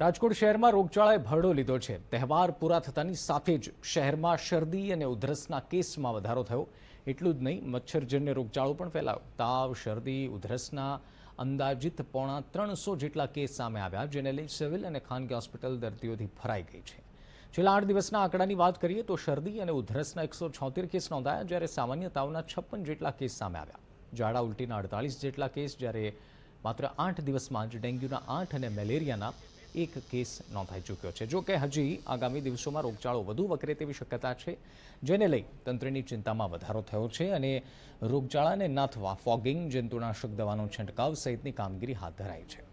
રાજકોટ શહેરમાં રોગચાળાએ ભરડો લીધો છે તહેવાર પૂરા થતાની સાથે જ શહેરમાં શરદી અને ઉધરસના કેસમાં વધારો થયો એટલું જ નહીં મચ્છરજન્ય રોગચાળો પણ ફેલાયો તાવ શરદી ઉધરસના અંદાજિત પોણા ત્રણસો જેટલા કેસ સામે આવ્યા જેને લઈ સિવિલ અને ખાનગી હોસ્પિટલ દર્દીઓથી ભરાઈ ગઈ છે છેલ્લા આઠ દિવસના આંકડાની વાત કરીએ તો શરદી અને ઉધરસના એકસો છોતેર કેસ નોંધાયા જ્યારે સામાન્ય તાવના છપ્પન જેટલા કેસ સામે આવ્યા ઝાડા ઉલટીના અડતાલીસ જેટલા કેસ જ્યારે માત્ર આઠ દિવસમાં જ ડેન્ગ્યુના આઠ અને મેલેરિયાના એક કેસ નોંધાઈ ચૂક્યો છે જોકે હજી આગામી દિવસોમાં રોગચાળો વધુ વકરે તેવી શક્યતા છે જેને લઈ તંત્રની ચિંતામાં વધારો થયો છે અને રોગચાળાને નાથવા ફોગિંગ જંતુનાશક દવાનો છંટકાવ સહિતની કામગીરી હાથ ધરાઈ છે